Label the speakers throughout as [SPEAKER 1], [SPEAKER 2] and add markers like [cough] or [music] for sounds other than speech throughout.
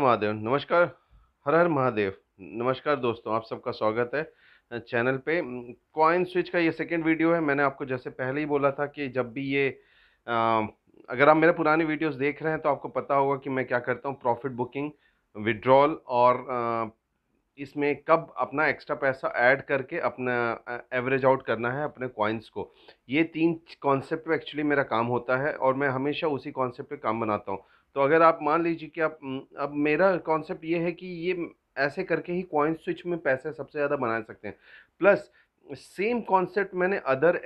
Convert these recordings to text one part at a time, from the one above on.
[SPEAKER 1] महादेव नमस्कार हर हर महादेव नमस्कार दोस्तों आप सबका स्वागत है चैनल पे कॉइन स्विच का ये सेकंड वीडियो है मैंने आपको जैसे पहले ही बोला था कि जब भी ये आ, अगर आप मेरे पुराने वीडियोस देख रहे हैं तो आपको पता होगा कि मैं क्या करता हूँ प्रॉफिट बुकिंग विड्रॉल और इसमें कब अपना एक्स्ट्रा पैसा ऐड करके अपना एवरेज आउट करना है अपने कॉइन्स को ये तीन कॉन्सेप्ट एक्चुअली मेरा काम होता है और मैं हमेशा उसी कॉन्सेप्ट पे काम बनाता हूँ तो अगर आप मान लीजिए कि आप अब मेरा कॉन्सेप्ट ये है कि ये ऐसे करके ही कॉइन स्विच में पैसे सबसे ज़्यादा बना सकते हैं प्लस सेम कॉन्सेप्ट मैंने अदर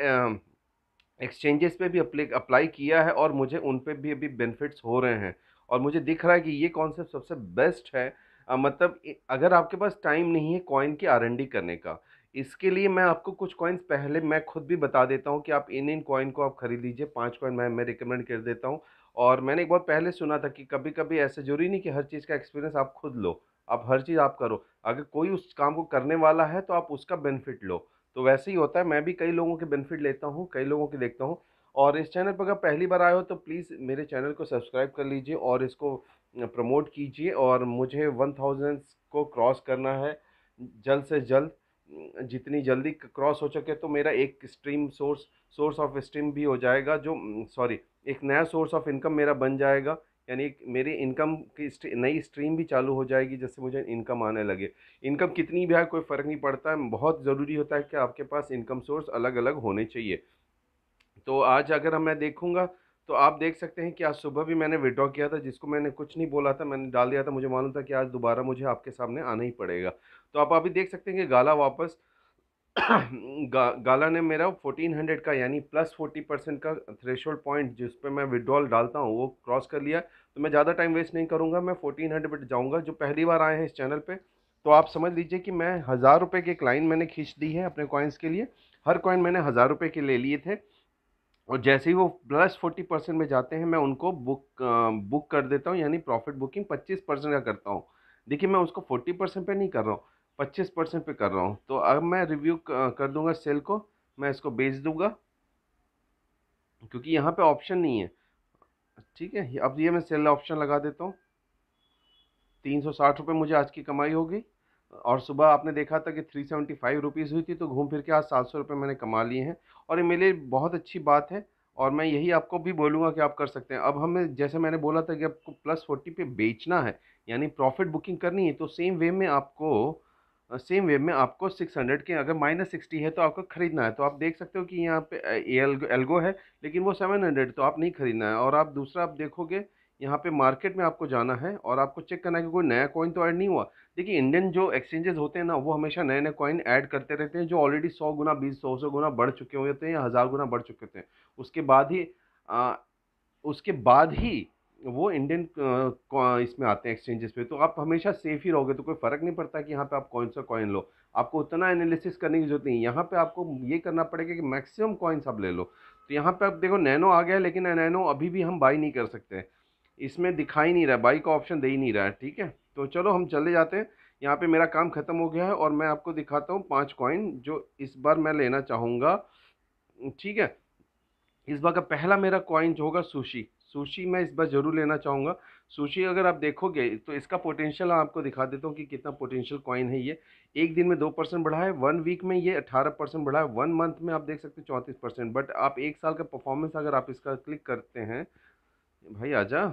[SPEAKER 1] एक्सचेंजेस पे भी अप्लाई किया है और मुझे उन पे भी अभी बेनिफिट्स हो रहे हैं और मुझे दिख रहा है कि ये कॉन्सेप्ट सबसे बेस्ट है आ, मतलब अगर आपके पास टाइम नहीं है कॉइन की आर करने का इसके लिए मैं आपको कुछ कॉइन्स पहले मैं खुद भी बता देता हूँ कि आप इन इन कॉइन को आप खरीद लीजिए पांच कॉइन मैं मैं रिकमेंड कर देता हूँ और मैंने एक बहुत पहले सुना था कि कभी कभी ऐसे जरूरी नहीं कि हर चीज़ का एक्सपीरियंस आप खुद लो आप हर चीज़ आप करो अगर कोई उस काम को करने वाला है तो आप उसका बेनिफिट लो तो वैसे ही होता है मैं भी कई लोगों के बेनिफिट लेता हूँ कई लोगों के देखता हूँ और इस चैनल पर अगर पहली बार आए हो तो प्लीज़ मेरे चैनल को सब्सक्राइब कर लीजिए और इसको प्रमोट कीजिए और मुझे वन को क्रॉस करना है जल्द से जल्द जितनी जल्दी क्रॉस हो सके तो मेरा एक stream source source of stream भी हो जाएगा जो सॉरी एक नया सोर्स ऑफ इनकम मेरा बन जाएगा यानी मेरी इनकम की नई स्ट्रीम भी चालू हो जाएगी जिससे मुझे इनकम आने लगे इनकम कितनी भी आए कोई फ़र्क नहीं पड़ता है बहुत ज़रूरी होता है कि आपके पास इनकम सोर्स अलग अलग होने चाहिए तो आज अगर मैं देखूँगा तो आप देख सकते हैं कि आज सुबह भी मैंने विड्रॉ किया था जिसको मैंने कुछ नहीं बोला था मैंने डाल दिया था मुझे मालूम था कि आज दोबारा मुझे आपके सामने आना ही पड़ेगा तो आप अभी देख सकते हैं कि गाला वापस [clears throat] गा, गाला ने मेरा 1400 का यानी प्लस 40 परसेंट का थ्रेशोल्ड पॉइंट जिस पे मैं विड्रॉल डालता हूँ वो क्रॉस कर लिया तो मैं ज़्यादा टाइम वेस्ट नहीं करूँगा मैं 1400 हंड्रेड जाऊँगा जो पहली बार आए हैं इस चैनल पे तो आप समझ लीजिए कि मैं हज़ार रुपये की एक लाइन मैंने खींच दी है अपने कॉइन्स के लिए हर कॉइन मैंने हज़ार रुपये के ले लिए थे और जैसे ही वो प्लस फोर्टी परसेंट में जाते हैं मैं उनको बुक बुक कर देता हूँ यानी प्रॉफिट बुकिंग पच्चीस परसेंट का करता हूँ देखिए मैं उसको फोर्टी परसेंट पर नहीं कर रहा हूँ पच्चीस परसेंट पर कर रहा हूँ तो अब मैं रिव्यू कर दूँगा सेल को मैं इसको बेच दूँगा क्योंकि यहाँ पे ऑप्शन नहीं है ठीक है अब ये मैं सेल ऑप्शन लगा देता हूँ तीन सौ साठ रुपये मुझे आज की कमाई होगी और सुबह आपने देखा था कि थ्री सेवेंटी फाइव रुपीज़ हुई थी तो घूम फिर के आज सात सौ रुपये मैंने कमा लिए हैं और ये मेरे लिए बहुत अच्छी बात है और मैं यही आपको भी बोलूँगा कि आप कर सकते हैं अब हमें जैसे मैंने बोला था कि आपको प्लस फोर्टी पे बेचना है यानी प्रॉफिट बुकिंग करनी है तो सेम वे में आपको सेम वे में आपको सिक्स हंड्रेड के अगर माइनस सिक्सटी है तो आपको ख़रीदना है तो आप देख सकते हो कि यहाँ पे एल्गो है लेकिन वो सेवन हंड्रेड तो आप नहीं ख़रीदना है और आप दूसरा आप देखोगे यहाँ पे मार्केट में आपको जाना है और आपको चेक करना है कि कोई नया कॉइन तो ऐड नहीं हुआ देखिए इंडियन जो एक्सचेंजेस होते हैं ना वो हमेशा नए नए कॉइन ऐड करते रहते हैं जो ऑलरेडी सौ गुना बीस सौ सौ गुना बढ़ चुके होते हैं या हज़ार गुना बढ़ चुके होते हैं उसके बाद ही आ, उसके बाद ही वो इंडियन इसमें आते हैं एक्सचेंजेस पे तो आप हमेशा सेफ ही रहोगे तो कोई फ़र्क नहीं पड़ता कि यहाँ पे आप कौन सा कॉइन लो आपको उतना एनालिसिस करने की जरूरत नहीं यहाँ पे आपको ये करना पड़ेगा कि मैक्सिमम कॉइन्स आप ले लो तो यहाँ पे आप देखो नैनो आ गया है लेकिन नैनो अभी भी हम बाई नहीं कर सकते इसमें दिखाई नहीं रहा बाई का ऑप्शन दे ही नहीं रहा है ठीक है तो चलो हम चले जाते हैं यहाँ पे मेरा काम ख़त्म हो गया है और मैं आपको दिखाता हूँ पाँच कॉइन जो इस बार मैं लेना चाहूँगा ठीक है इस बार का पहला मेरा कॉइन जो होगा सुशी सुशी मैं इस बार ज़रूर लेना चाहूँगा सुशी अगर आप देखोगे तो इसका पोटेंशियल आपको दिखा देता हूँ कि कितना पोटेंशियल कॉइन है ये एक दिन में दो परसेंट बढ़ा है वन वीक में ये अठारह परसेंट बढ़ा है वन मंथ में आप देख सकते हैं चौंतीस परसेंट बट आप एक साल का परफॉर्मेंस अगर आप इसका क्लिक करते हैं भाई आजा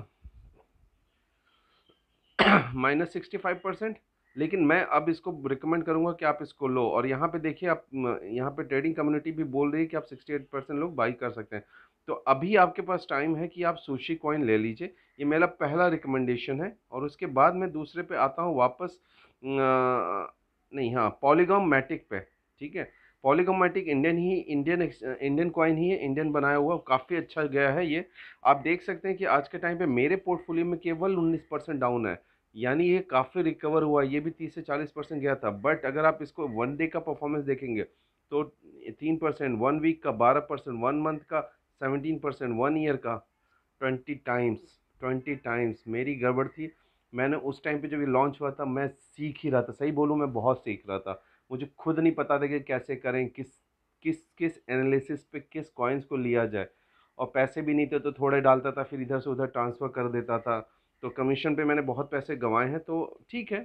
[SPEAKER 1] [clears throat] माइनस सिक्सटी फाइव परसेंट लेकिन मैं अब इसको रिकमेंड करूंगा कि आप इसको लो और यहाँ पे देखिए आप यहाँ पे ट्रेडिंग कम्युनिटी भी बोल रही है कि आप सिक्सटी एट परसेंट लोग बाई कर सकते हैं तो अभी आपके पास टाइम है कि आप सुशी कॉइन ले लीजिए ये मेरा पहला रिकमेंडेशन है और उसके बाद मैं दूसरे पे आता हूँ वापस नहीं हाँ पॉलीगाम मैटिक पे ठीक है पॉलीगॉम मैटिक इंडियन ही इंडियन इंडियन कॉइन ही है इंडियन बनाया हुआ काफ़ी अच्छा गया है ये आप देख सकते हैं कि आज के टाइम पे मेरे पोर्टफोलियो में केवल 19 परसेंट डाउन है यानी ये काफ़ी रिकवर हुआ ये भी तीस से चालीस परसेंट गया था बट अगर आप इसको वन डे का परफॉर्मेंस देखेंगे तो तीन परसेंट वन वीक का बारह परसेंट वन मंथ का सेवनटीन परसेंट वन ईयर का ट्वेंटी टाइम्स ट्वेंटी टाइम्स मेरी गड़बड़ थी मैंने उस टाइम पे जब ये लॉन्च हुआ था मैं सीख ही रहा था सही बोलूँ मैं बहुत सीख रहा था मुझे खुद नहीं पता था कि कैसे करें किस किस किस एनालिसिस पे किस कॉइन्स को लिया जाए और पैसे भी नहीं थे तो थोड़े डालता था फिर इधर से उधर ट्रांसफ़र कर देता था तो कमीशन पे मैंने बहुत पैसे गंवाए हैं तो ठीक है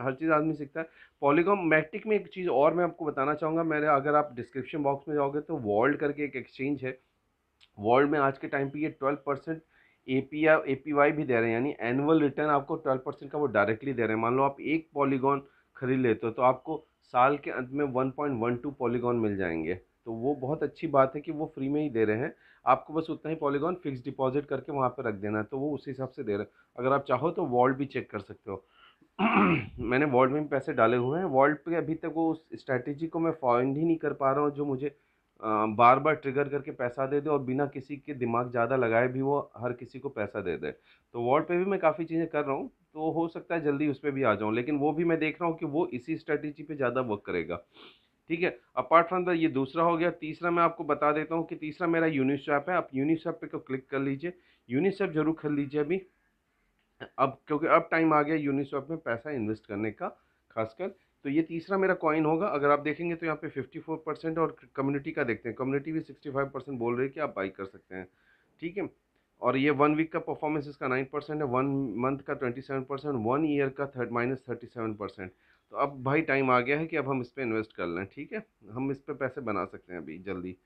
[SPEAKER 1] हर चीज़ आदमी सीखता है पॉलीकॉम मैटिक में एक चीज़ और मैं आपको बताना चाहूँगा मेरे अगर आप डिस्क्रिप्शन बॉक्स में जाओगे तो वर्ल्ड करके एक एक्सचेंज है वर्ल्ड में आज के टाइम पे ये ट्वेल्व परसेंट ए पी या ए पी वाई भी दे रहे हैं यानी एनुअल रिटर्न आपको ट्वेल्व परसेंट का वो डायरेक्टली दे रहे हैं मान लो आप एक पॉलीगॉन खरीद लेते हो तो आपको साल के अंत में one point one two Polygon मिल जाएंगे तो वो बहुत अच्छी बात है कि वो फ्री में ही दे रहे हैं आपको बस उतना ही पॉलीगॉन फिक्स डिपॉजिट करके वहाँ पर रख देना है तो वो उस हिसाब से दे रहे अगर आप चाहो तो वॉल्ट भी चेक कर सकते हो [clears throat] मैंने वॉल्ट में पैसे डाले हुए हैं वॉल्ट पे अभी तक वो उस स्ट्रैटेजी को मैं फाइंड ही नहीं कर पा रहा हूँ जो मुझे बार बार ट्रिगर करके पैसा दे दे और बिना किसी के दिमाग ज़्यादा लगाए भी वो हर किसी को पैसा दे दे तो वॉल्ट पे भी मैं काफ़ी चीज़ें कर रहा हूँ तो हो सकता है जल्दी उस पर भी आ जाऊँ लेकिन वो भी मैं देख रहा हूँ कि वो इसी स्ट्रैटेजी पे ज़्यादा वर्क करेगा ठीक है अपार्ट फ्रॉम द ये दूसरा हो गया तीसरा मैं आपको बता देता हूँ कि तीसरा मेरा यूनिसेप है आप यूनिसेप पे को क्लिक कर लीजिए यूनिसेप जरूर कर लीजिए अभी अब क्योंकि अब टाइम आ गया यूनिसेप में पैसा इन्वेस्ट करने का खासकर तो ये तीसरा मेरा कॉइन होगा अगर आप देखेंगे तो यहाँ पे 54 परसेंट और कम्युनिटी का देखते हैं कम्युनिटी भी 65 परसेंट बोल रही है कि आप बाई कर सकते हैं ठीक है और ये वन वीक का परफॉर्मेंस इसका नाइन परसेंट है वन मंथ का twenty seven percent one year का thirty minus thirty seven percent तो अब भाई टाइम आ गया है कि अब हम इस पर इन्वेस्ट कर लें ठीक है हम इस पर पैसे बना सकते हैं अभी जल्दी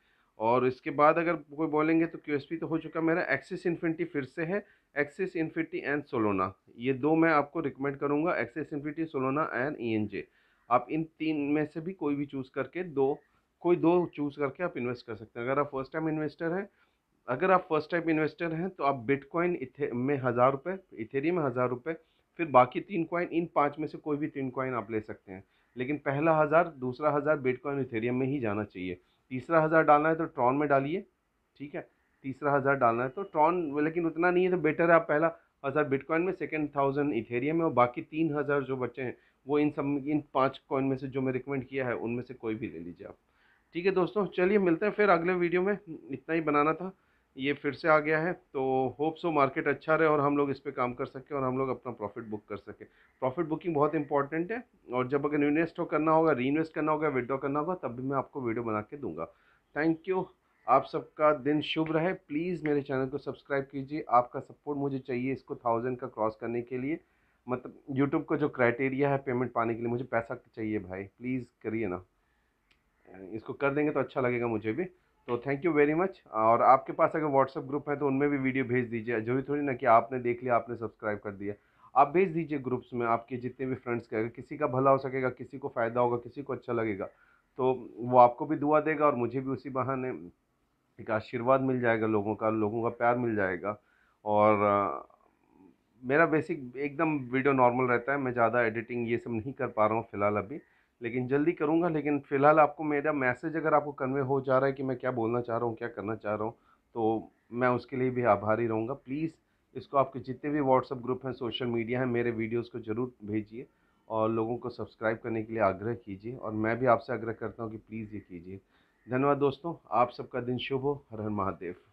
[SPEAKER 1] और इसके बाद अगर कोई बोलेंगे तो क्यू तो हो चुका मेरा एक्सिस इन्फिनिटी फिर से है एक्सिस इन्फिनिटी एंड सोलोना ये दो मैं आपको रिकमेंड करूँगा एक्सिस इन्फिनिटी सोलोना एंड ई आप इन तीन में से भी कोई भी चूज़ करके दो कोई दो चूज़ करके आप इन्वेस्ट कर सकते हैं अगर आप फर्स्ट टाइम इन्वेस्टर हैं अगर आप फर्स्ट टाइम इन्वेस्टर हैं तो आप बिटकॉइन इथे में हज़ार रुपये इथेरी में हज़ार रुपये फिर बाकी तीन कॉइन इन पाँच में से कोई भी तीन कॉइन आप ले सकते हैं लेकिन पहला हज़ार दूसरा हज़ार बिटकॉइन इथेरियम में ही जाना चाहिए तीसरा हज़ार डालना है तो ट्रॉन में डालिए ठीक है तीसरा हज़ार डालना है तो ट्रॉन लेकिन उतना नहीं है तो बेटर है आप पहला हज़ार बिटकॉइन में सेकेंड थाउजेंड इथेरियम में और बाकी तीन हज़ार जो बचे हैं वो इन सब इन पाँच कॉइन में से जो मैं रिकमेंड किया है उनमें से कोई भी ले लीजिए आप ठीक है दोस्तों चलिए मिलते हैं फिर अगले वीडियो में इतना ही बनाना था ये फिर से आ गया है तो होप सो मार्केट अच्छा रहे और हम लोग इस पर काम कर सकें और हम लोग अपना प्रॉफिट बुक कर सकें प्रॉफिट बुकिंग बहुत इंपॉर्टेंट है और जब अगर इन्वेस्ट हो तो करना होगा री इन्वेस्ट करना होगा विड्रॉ करना होगा तब भी मैं आपको वीडियो बना के दूंगा थैंक यू आप सबका दिन शुभ रहे प्लीज़ मेरे चैनल को सब्सक्राइब कीजिए आपका सपोर्ट मुझे चाहिए इसको थाउजेंड का क्रॉस करने के लिए मतलब यूट्यूब का जो क्राइटेरिया है पेमेंट पाने के लिए मुझे पैसा चाहिए भाई प्लीज़ करिए ना इसको कर देंगे तो अच्छा लगेगा मुझे भी तो थैंक यू वेरी मच और आपके पास अगर व्हाट्सअप ग्रुप है तो उनमें भी वीडियो भेज दीजिए जरूरी थोड़ी ना कि आपने देख लिया आपने सब्सक्राइब कर दिया आप भेज दीजिए ग्रुप्स में आपके जितने भी फ्रेंड्स के अगर किसी का भला हो सकेगा किसी को फ़ायदा होगा किसी को अच्छा लगेगा तो वो आपको भी दुआ देगा और मुझे भी उसी बहाने एक आशीर्वाद मिल जाएगा लोगों का लोगों का प्यार मिल जाएगा और आ, मेरा बेसिक एकदम वीडियो नॉर्मल रहता है मैं ज़्यादा एडिटिंग ये सब नहीं कर पा रहा हूँ फ़िलहाल अभी लेकिन जल्दी करूँगा लेकिन फ़िलहाल आपको मेरा मैसेज अगर आपको कन्वे हो जा रहा है कि मैं क्या बोलना चाह रहा हूँ क्या करना चाह रहा हूँ तो मैं उसके लिए भी आभारी रहूँगा प्लीज़ इसको आपके जितने भी व्हाट्सअप ग्रुप हैं सोशल मीडिया हैं मेरे वीडियोस को ज़रूर भेजिए और लोगों को सब्सक्राइब करने के लिए आग्रह कीजिए और मैं भी आपसे आग्रह करता हूँ कि प्लीज़ ये कीजिए धन्यवाद दोस्तों आप सबका दिन शुभ हो हर हर महादेव